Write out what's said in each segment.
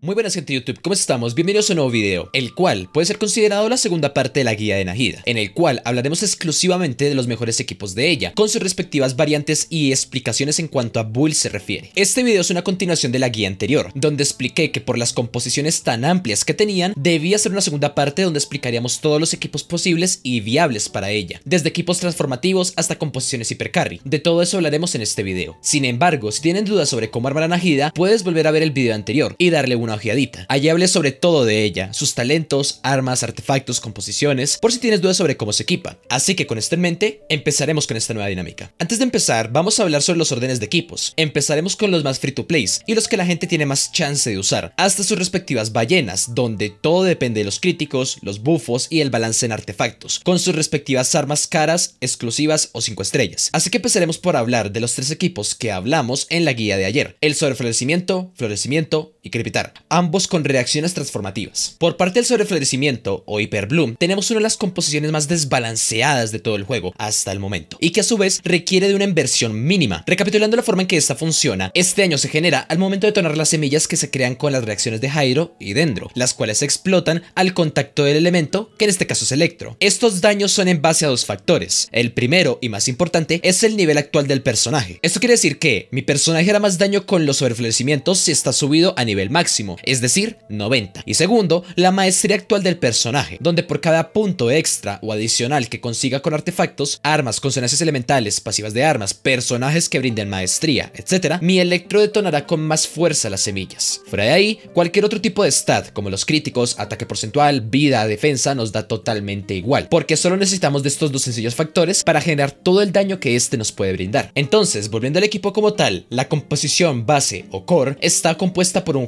Muy buenas gente de YouTube, ¿cómo estamos? Bienvenidos a un nuevo video, el cual puede ser considerado la segunda parte de la guía de Najida, en el cual hablaremos exclusivamente de los mejores equipos de ella, con sus respectivas variantes y explicaciones en cuanto a Bull se refiere. Este video es una continuación de la guía anterior, donde expliqué que por las composiciones tan amplias que tenían, debía ser una segunda parte donde explicaríamos todos los equipos posibles y viables para ella, desde equipos transformativos hasta composiciones hipercarry, de todo eso hablaremos en este video. Sin embargo, si tienen dudas sobre cómo armar a Najida, puedes volver a ver el video anterior y darle un una Allí hablé sobre todo de ella, sus talentos, armas, artefactos, composiciones, por si tienes dudas sobre cómo se equipa. Así que con esto en mente, empezaremos con esta nueva dinámica. Antes de empezar, vamos a hablar sobre los órdenes de equipos. Empezaremos con los más free to play y los que la gente tiene más chance de usar, hasta sus respectivas ballenas, donde todo depende de los críticos, los bufos y el balance en artefactos, con sus respectivas armas caras, exclusivas o 5 estrellas. Así que empezaremos por hablar de los tres equipos que hablamos en la guía de ayer, el sobreflorecimiento, florecimiento, crepitar, ambos con reacciones transformativas. Por parte del sobreflorecimiento o hiperbloom, tenemos una de las composiciones más desbalanceadas de todo el juego hasta el momento, y que a su vez requiere de una inversión mínima. Recapitulando la forma en que esta funciona, este daño se genera al momento de detonar las semillas que se crean con las reacciones de Jairo y Dendro, las cuales explotan al contacto del elemento, que en este caso es Electro. Estos daños son en base a dos factores. El primero y más importante es el nivel actual del personaje. Esto quiere decir que mi personaje hará más daño con los sobreflorecimientos si está subido a nivel máximo, es decir, 90. Y segundo, la maestría actual del personaje, donde por cada punto extra o adicional que consiga con artefactos, armas, consonancias elementales, pasivas de armas, personajes que brinden maestría, etc., mi electro detonará con más fuerza las semillas. Fuera de ahí, cualquier otro tipo de stat, como los críticos, ataque porcentual, vida, defensa, nos da totalmente igual, porque solo necesitamos de estos dos sencillos factores para generar todo el daño que este nos puede brindar. Entonces, volviendo al equipo como tal, la composición base o core está compuesta por un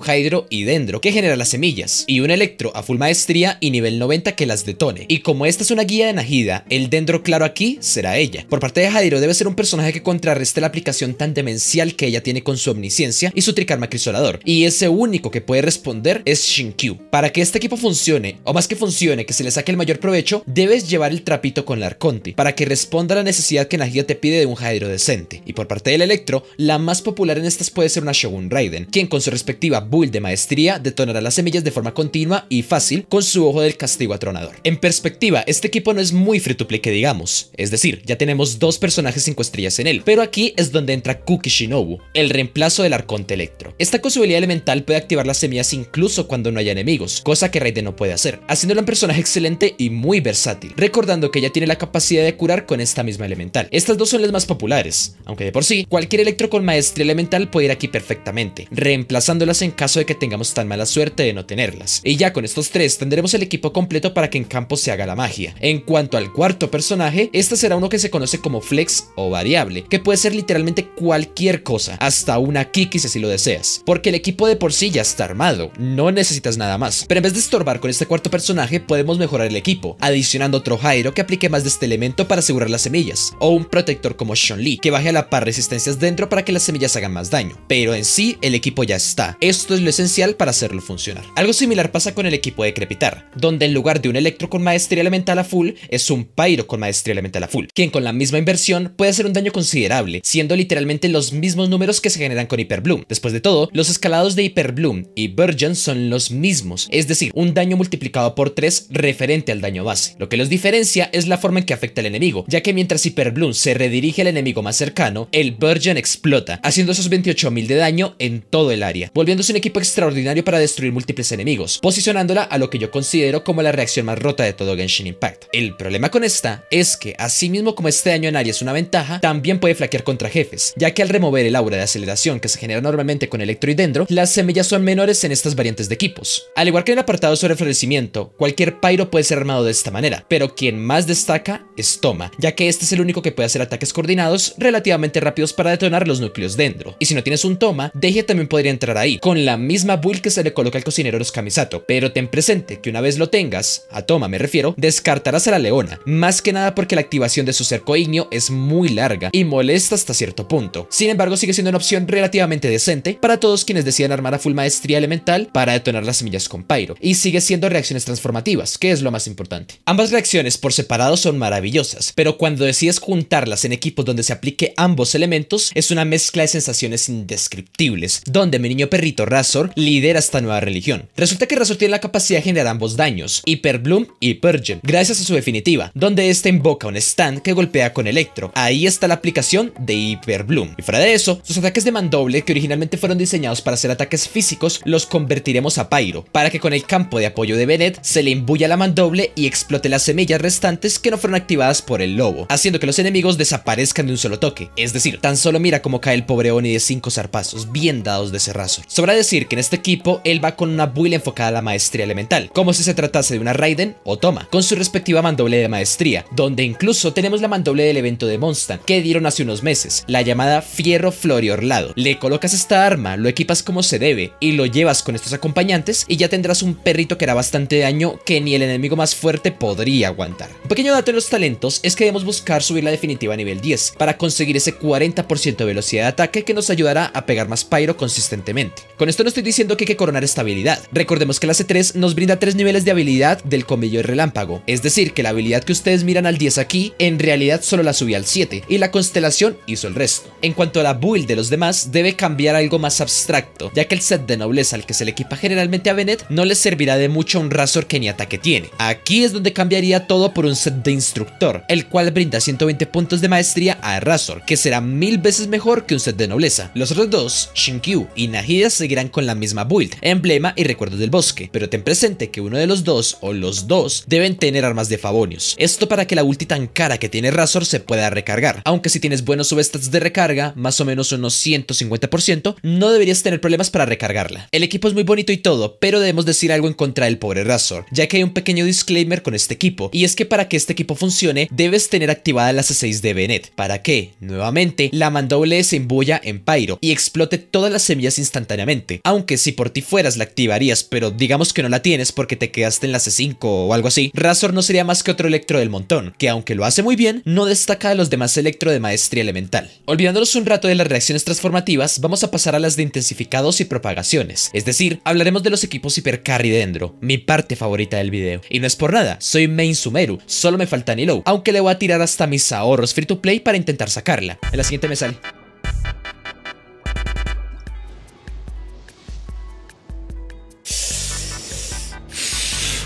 y dendro que genera las semillas y un electro a full maestría y nivel 90 que las detone. Y como esta es una guía de Najida, el dendro claro aquí será ella. Por parte de Hydro debe ser un personaje que contrarreste la aplicación tan demencial que ella tiene con su omnisciencia y su tricarma crisolador. Y ese único que puede responder es Shinkyu. Para que este equipo funcione, o más que funcione, que se le saque el mayor provecho, debes llevar el trapito con la Arconte para que responda a la necesidad que Najida te pide de un Hydro decente. Y por parte del Electro, la más popular en estas puede ser una Shogun Raiden, quien con su respectiva bull de maestría detonará las semillas de forma continua y fácil con su ojo del castigo atronador. En perspectiva, este equipo no es muy free que digamos, es decir, ya tenemos dos personajes 5 estrellas en él, pero aquí es donde entra Kuki Shinobu, el reemplazo del Arconte Electro. Esta con su habilidad elemental puede activar las semillas incluso cuando no haya enemigos, cosa que Raiden no puede hacer, haciéndola un personaje excelente y muy versátil, recordando que ella tiene la capacidad de curar con esta misma elemental. Estas dos son las más populares, aunque de por sí, cualquier electro con maestría elemental puede ir aquí perfectamente, reemplazándolas en en caso de que tengamos tan mala suerte de no tenerlas. Y ya con estos tres tendremos el equipo completo para que en campo se haga la magia. En cuanto al cuarto personaje, este será uno que se conoce como flex o variable, que puede ser literalmente cualquier cosa, hasta una kiki si lo deseas, porque el equipo de por sí ya está armado, no necesitas nada más. Pero en vez de estorbar con este cuarto personaje, podemos mejorar el equipo, adicionando otro Jairo que aplique más de este elemento para asegurar las semillas, o un protector como Sean Lee, que baje a la par resistencias dentro para que las semillas hagan más daño. Pero en sí, el equipo ya está. Eso esto es lo esencial para hacerlo funcionar. Algo similar pasa con el equipo de Crepitar, donde en lugar de un electro con maestría elemental a full, es un Pyro con maestría elemental a full, quien con la misma inversión puede hacer un daño considerable, siendo literalmente los mismos números que se generan con Bloom. Después de todo, los escalados de Bloom y Virgin son los mismos, es decir, un daño multiplicado por 3 referente al daño base. Lo que los diferencia es la forma en que afecta al enemigo, ya que mientras Bloom se redirige al enemigo más cercano, el Virgin explota, haciendo esos 28.000 de daño en todo el área, volviéndose un equipo extraordinario para destruir múltiples enemigos, posicionándola a lo que yo considero como la reacción más rota de todo Genshin Impact. El problema con esta es que, así mismo como este daño en área es una ventaja, también puede flaquear contra jefes, ya que al remover el aura de aceleración que se genera normalmente con Electro y Dendro, las semillas son menores en estas variantes de equipos. Al igual que en el apartado sobre florecimiento, cualquier Pyro puede ser armado de esta manera, pero quien más destaca es Toma, ya que este es el único que puede hacer ataques coordinados relativamente rápidos para detonar los núcleos Dendro. Y si no tienes un Toma, Deje también podría entrar ahí, con la misma build que se le coloca al cocinero los camisato, pero ten presente que una vez lo tengas, a toma me refiero, descartarás a la leona, más que nada porque la activación de su cerco ignio es muy larga y molesta hasta cierto punto. Sin embargo, sigue siendo una opción relativamente decente para todos quienes deciden armar a full maestría elemental para detonar las semillas con Pyro, y sigue siendo reacciones transformativas, que es lo más importante. Ambas reacciones por separado son maravillosas, pero cuando decides juntarlas en equipos donde se aplique ambos elementos, es una mezcla de sensaciones indescriptibles, donde mi niño perrito Razor lidera esta nueva religión. Resulta que Razor tiene la capacidad de generar ambos daños, Hyperbloom y Purge, gracias a su definitiva, donde ésta invoca un stand que golpea con Electro. Ahí está la aplicación de Bloom. Y fuera de eso, sus ataques de mandoble, que originalmente fueron diseñados para hacer ataques físicos, los convertiremos a Pyro, para que con el campo de apoyo de Bennett se le imbuya la mandoble y explote las semillas restantes que no fueron activadas por el lobo, haciendo que los enemigos desaparezcan de un solo toque. Es decir, tan solo mira cómo cae el pobre Oni de cinco zarpazos, bien dados de Razor. Sobra decir que en este equipo él va con una build enfocada a la maestría elemental, como si se tratase de una Raiden o Toma, con su respectiva mandoble de maestría, donde incluso tenemos la mandoble del evento de Monstan, que dieron hace unos meses, la llamada Fierro Florio Orlado. Le colocas esta arma, lo equipas como se debe y lo llevas con estos acompañantes y ya tendrás un perrito que hará bastante daño que ni el enemigo más fuerte podría aguantar. Un pequeño dato de los talentos es que debemos buscar subir la definitiva a nivel 10 para conseguir ese 40% de velocidad de ataque que nos ayudará a pegar más Pyro consistentemente esto no estoy diciendo que hay que coronar esta habilidad. Recordemos que la C3 nos brinda tres niveles de habilidad del comillo y relámpago. Es decir, que la habilidad que ustedes miran al 10 aquí, en realidad solo la subí al 7 y la constelación hizo el resto. En cuanto a la build de los demás, debe cambiar algo más abstracto, ya que el set de nobleza al que se le equipa generalmente a Bennett no le servirá de mucho un Razor que ni ataque tiene. Aquí es donde cambiaría todo por un set de instructor, el cual brinda 120 puntos de maestría a Razor, que será mil veces mejor que un set de nobleza. Los otros dos, Shinkyu y Nahida, se irán con la misma build, emblema y recuerdos del bosque, pero ten presente que uno de los dos o los dos deben tener armas de Favonius, esto para que la ulti tan cara que tiene Razor se pueda recargar, aunque si tienes buenos subestats de recarga, más o menos unos 150%, no deberías tener problemas para recargarla. El equipo es muy bonito y todo, pero debemos decir algo en contra del pobre Razor, ya que hay un pequeño disclaimer con este equipo, y es que para que este equipo funcione, debes tener activada la C6 de Venet. para que, nuevamente, la mandoble se embulla en Pyro y explote todas las semillas instantáneamente aunque si por ti fueras la activarías, pero digamos que no la tienes porque te quedaste en la C5 o algo así, Razor no sería más que otro electro del montón, que aunque lo hace muy bien, no destaca de los demás electro de maestría elemental. Olvidándonos un rato de las reacciones transformativas, vamos a pasar a las de intensificados y propagaciones, es decir, hablaremos de los equipos hipercarry dentro, mi parte favorita del video. Y no es por nada, soy main Sumeru, solo me falta Nilo, aunque le voy a tirar hasta mis ahorros free to play para intentar sacarla. En la siguiente me sale.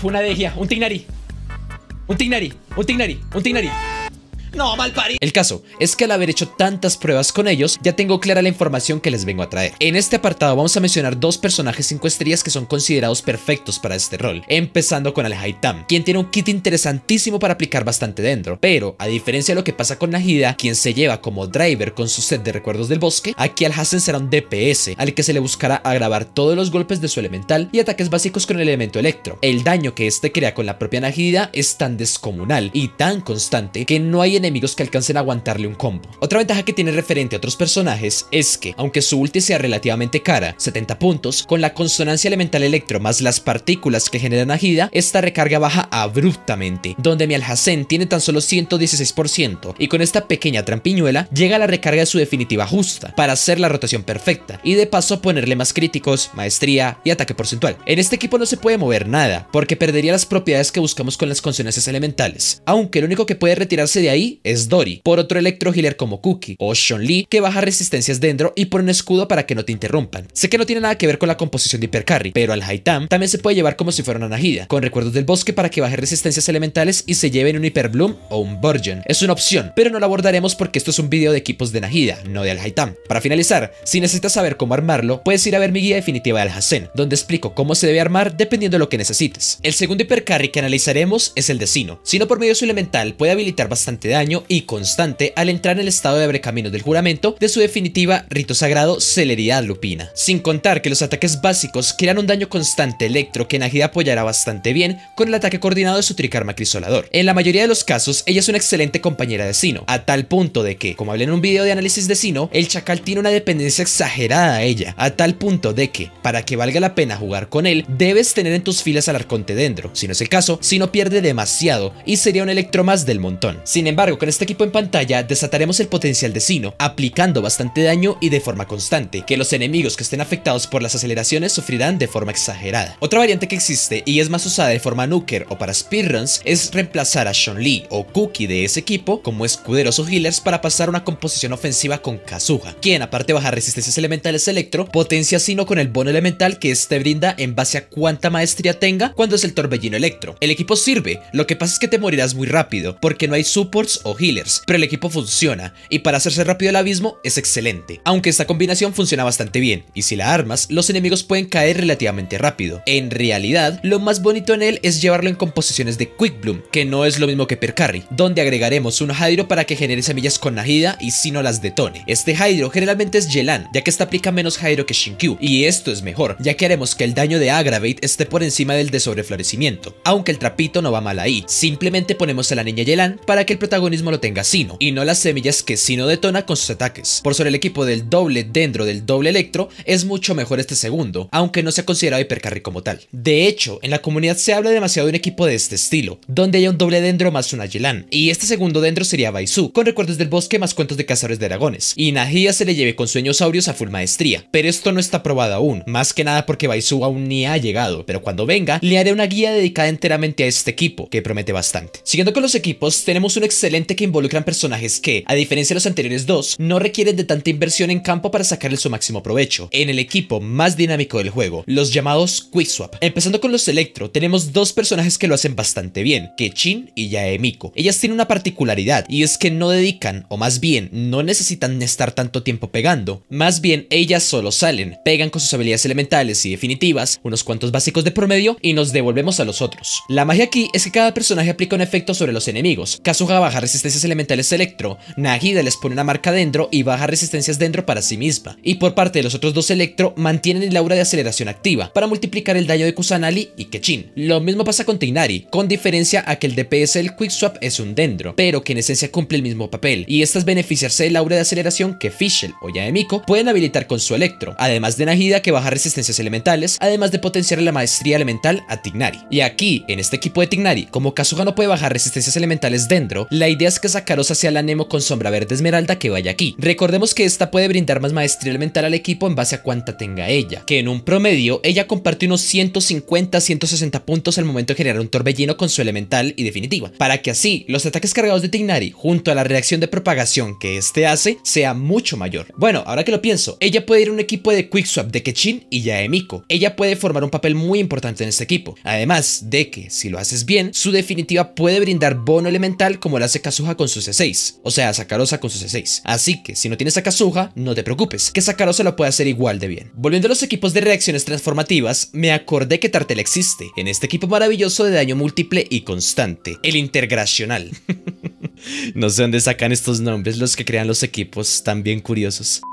una de ellas. Un Tignari. Un Tignari. Un Tignari. Un Tignari. No, mal El caso es que al haber hecho tantas pruebas con ellos, ya tengo clara la información que les vengo a traer. En este apartado vamos a mencionar dos personajes 5 estrellas que son considerados perfectos para este rol, empezando con al Haitam, quien tiene un kit interesantísimo para aplicar bastante dentro, pero a diferencia de lo que pasa con Najida, quien se lleva como driver con su set de recuerdos del bosque, aquí al Hassan será un DPS, al que se le buscará agravar todos los golpes de su elemental y ataques básicos con el elemento electro. El daño que este crea con la propia Najida es tan descomunal y tan constante que no hay en enemigos que alcancen a aguantarle un combo. Otra ventaja que tiene referente a otros personajes es que, aunque su ulti sea relativamente cara, 70 puntos, con la consonancia elemental electro más las partículas que generan agida, esta recarga baja abruptamente, donde mi Alhacén tiene tan solo 116% y con esta pequeña trampiñuela llega a la recarga de su definitiva justa, para hacer la rotación perfecta y de paso ponerle más críticos, maestría y ataque porcentual. En este equipo no se puede mover nada, porque perdería las propiedades que buscamos con las consonancias elementales, aunque lo único que puede retirarse de ahí es Dory, por otro electro healer como Cookie o Sean Lee que baja resistencias dentro y por un escudo para que no te interrumpan. Sé que no tiene nada que ver con la composición de Hypercarry, pero al Haitam también se puede llevar como si fuera una Najida con recuerdos del bosque para que baje resistencias elementales y se lleven un Hyperbloom o un Burgeon. Es una opción, pero no la abordaremos porque esto es un video de equipos de Najida no de al Haitam. Para finalizar, si necesitas saber cómo armarlo, puedes ir a ver mi guía definitiva de al Hasen, donde explico cómo se debe armar dependiendo de lo que necesites. El segundo Hypercarry que analizaremos es el de Sino. Sino por medio de su elemental puede habilitar bastante daño y constante al entrar en el estado de abrecaminos del juramento de su definitiva rito sagrado celeridad lupina. Sin contar que los ataques básicos crean un daño constante electro que Nagida apoyará bastante bien con el ataque coordinado de su tricarma crisolador. En la mayoría de los casos, ella es una excelente compañera de Sino, a tal punto de que, como hablé en un video de análisis de Sino, el chacal tiene una dependencia exagerada a ella, a tal punto de que, para que valga la pena jugar con él, debes tener en tus filas al arconte dentro. Si no es el caso, Sino pierde demasiado y sería un electro más del montón. Sin embargo, con este equipo en pantalla desataremos el potencial de Sino, aplicando bastante daño y de forma constante, que los enemigos que estén afectados por las aceleraciones sufrirán de forma exagerada. Otra variante que existe y es más usada de forma nuker o para speedruns es reemplazar a Sean Lee o Cookie de ese equipo como escuderos o healers para pasar una composición ofensiva con Kazuha, quien aparte de bajar resistencias elementales electro, potencia Sino con el bono elemental que este brinda en base a cuánta maestría tenga cuando es el torbellino electro. El equipo sirve, lo que pasa es que te morirás muy rápido, porque no hay supports o healers, pero el equipo funciona y para hacerse rápido el abismo es excelente, aunque esta combinación funciona bastante bien y si la armas, los enemigos pueden caer relativamente rápido. En realidad, lo más bonito en él es llevarlo en composiciones de Quick Bloom, que no es lo mismo que per carry, donde agregaremos un Hydro para que genere semillas con Najida y si no las detone. Este Hydro generalmente es Yelan, ya que esta aplica menos Hydro que Shinkyu, y esto es mejor, ya que haremos que el daño de Aggravate esté por encima del de sobreflorecimiento, aunque el trapito no va mal ahí, simplemente ponemos a la niña Yelan para que el protagonista mismo lo tenga Sino, y no las semillas que Sino detona con sus ataques. Por sobre el equipo del doble Dendro del doble electro, es mucho mejor este segundo, aunque no se ha considerado hipercarry como tal. De hecho, en la comunidad se habla demasiado de un equipo de este estilo, donde haya un doble dendro más un Yelan, y este segundo dendro sería Baizu, con recuerdos del bosque más cuentos de cazadores de dragones, y Najia se le lleve con sueños aurios a full maestría, pero esto no está probado aún, más que nada porque Baizu aún ni ha llegado, pero cuando venga, le haré una guía dedicada enteramente a este equipo, que promete bastante. Siguiendo con los equipos, tenemos un excelente que involucran personajes que, a diferencia de los anteriores dos, no requieren de tanta inversión en campo para sacarle su máximo provecho. En el equipo más dinámico del juego, los llamados Quick Swap. Empezando con los Electro, tenemos dos personajes que lo hacen bastante bien, que Chin y Yaemiko. Ellas tienen una particularidad, y es que no dedican, o más bien, no necesitan estar tanto tiempo pegando. Más bien, ellas solo salen, pegan con sus habilidades elementales y definitivas, unos cuantos básicos de promedio, y nos devolvemos a los otros. La magia aquí es que cada personaje aplica un efecto sobre los enemigos. Kazuha bajar resistencias elementales Electro, Nagida les pone una marca dentro y baja resistencias dentro para sí misma. Y por parte de los otros dos Electro, mantienen el aura de aceleración activa para multiplicar el daño de Kusanali y Kechin. Lo mismo pasa con Tignari, con diferencia a que el DPS del Quick Swap es un dendro, pero que en esencia cumple el mismo papel, y estas beneficiarse del aura de aceleración que Fischl o Yaemiko pueden habilitar con su Electro, además de Nagida que baja resistencias elementales, además de potenciar la maestría elemental a Tignari. Y aquí, en este equipo de Tignari, como Kazuha no puede bajar resistencias elementales dendro, la Ideas que sacaros hacia la Nemo con sombra verde esmeralda que vaya aquí. Recordemos que esta puede brindar más maestría elemental al equipo en base a cuánta tenga ella, que en un promedio ella comparte unos 150-160 puntos al momento de generar un torbellino con su elemental y definitiva, para que así los ataques cargados de Tignari junto a la reacción de propagación que este hace sea mucho mayor. Bueno, ahora que lo pienso, ella puede ir a un equipo de Quickswap de Kechin y ya Miko. Ella puede formar un papel muy importante en este equipo, además de que si lo haces bien, su definitiva puede brindar bono elemental como la hace Kazuha con su C6, o sea, Sakarosa con su C6. Así que si no tienes a Kazuha, no te preocupes, que Sakarosa lo puede hacer igual de bien. Volviendo a los equipos de reacciones transformativas, me acordé que Tartel existe, en este equipo maravilloso de daño múltiple y constante, el integracional. no sé dónde sacan estos nombres los que crean los equipos, tan bien curiosos.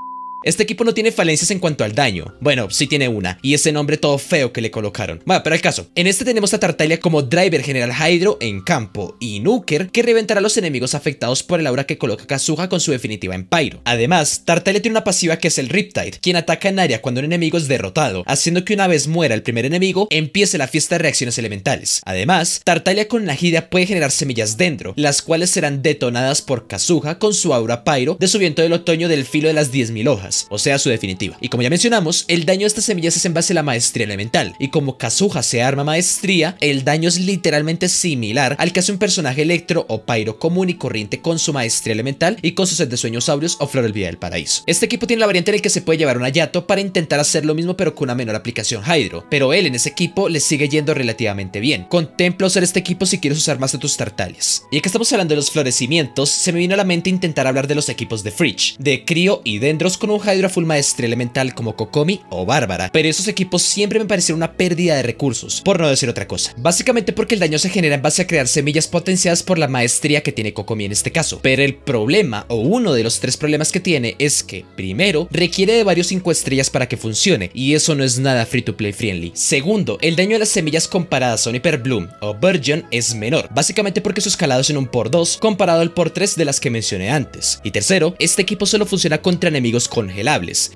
Este equipo no tiene falencias en cuanto al daño. Bueno, sí tiene una, y ese nombre todo feo que le colocaron. Bueno, pero el caso. En este tenemos a Tartaglia como driver general Hydro en campo, y Nuker, que reventará a los enemigos afectados por el aura que coloca Kazuha con su definitiva en Pyro. Además, Tartaglia tiene una pasiva que es el Riptide, quien ataca en área cuando un enemigo es derrotado, haciendo que una vez muera el primer enemigo, empiece la fiesta de reacciones elementales. Además, Tartaglia con la puede generar semillas dentro, las cuales serán detonadas por Kazuha con su aura Pyro, de su viento del otoño del filo de las 10.000 hojas o sea su definitiva. Y como ya mencionamos, el daño de estas semillas es en base a la maestría elemental, y como Kazuha se arma maestría, el daño es literalmente similar al que hace un personaje electro o pyro común y corriente con su maestría elemental y con su set de sueños saurios o flor del paraíso. Este equipo tiene la variante en el que se puede llevar un Ayato para intentar hacer lo mismo pero con una menor aplicación Hydro, pero él en ese equipo le sigue yendo relativamente bien. contemplo usar este equipo si quieres usar más de tus tartalias. Y ya que estamos hablando de los florecimientos, se me vino a la mente intentar hablar de los equipos de Fridge, de Crio y Dendros con un Hydra Full Maestría Elemental como Kokomi o Bárbara, pero esos equipos siempre me parecieron una pérdida de recursos, por no decir otra cosa. Básicamente porque el daño se genera en base a crear semillas potenciadas por la maestría que tiene Kokomi en este caso. Pero el problema, o uno de los tres problemas que tiene, es que, primero, requiere de varios 5 estrellas para que funcione, y eso no es nada free to play friendly. Segundo, el daño de las semillas comparadas a un Hyper Bloom o Virgin es menor, básicamente porque su escalado es en un por 2 comparado al por 3 de las que mencioné antes. Y tercero, este equipo solo funciona contra enemigos con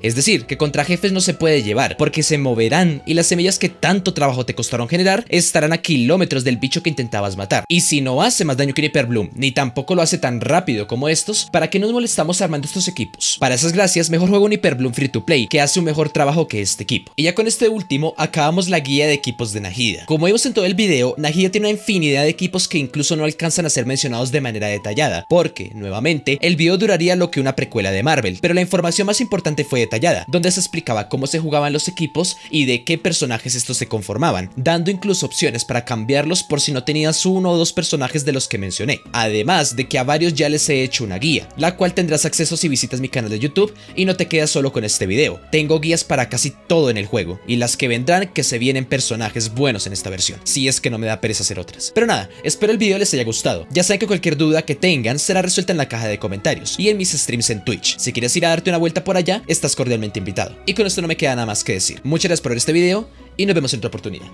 es decir, que contra jefes no se puede llevar, porque se moverán y las semillas que tanto trabajo te costaron generar estarán a kilómetros del bicho que intentabas matar. Y si no hace más daño que un bloom, ni tampoco lo hace tan rápido como estos, ¿para qué nos molestamos armando estos equipos? Para esas gracias, mejor juego un bloom Free to Play, que hace un mejor trabajo que este equipo. Y ya con este último, acabamos la guía de equipos de Najida. Como vimos en todo el video, Najida tiene una infinidad de equipos que incluso no alcanzan a ser mencionados de manera detallada, porque, nuevamente, el video duraría lo que una precuela de Marvel, pero la información más importante importante fue detallada, donde se explicaba cómo se jugaban los equipos y de qué personajes estos se conformaban, dando incluso opciones para cambiarlos por si no tenías uno o dos personajes de los que mencioné, además de que a varios ya les he hecho una guía, la cual tendrás acceso si visitas mi canal de YouTube y no te quedas solo con este video, tengo guías para casi todo en el juego, y las que vendrán que se vienen personajes buenos en esta versión, si es que no me da pereza hacer otras. Pero nada, espero el video les haya gustado, ya saben que cualquier duda que tengan será resuelta en la caja de comentarios y en mis streams en Twitch, si quieres ir a darte una vuelta por allá, estás cordialmente invitado. Y con esto no me queda nada más que decir. Muchas gracias por ver este video y nos vemos en otra oportunidad.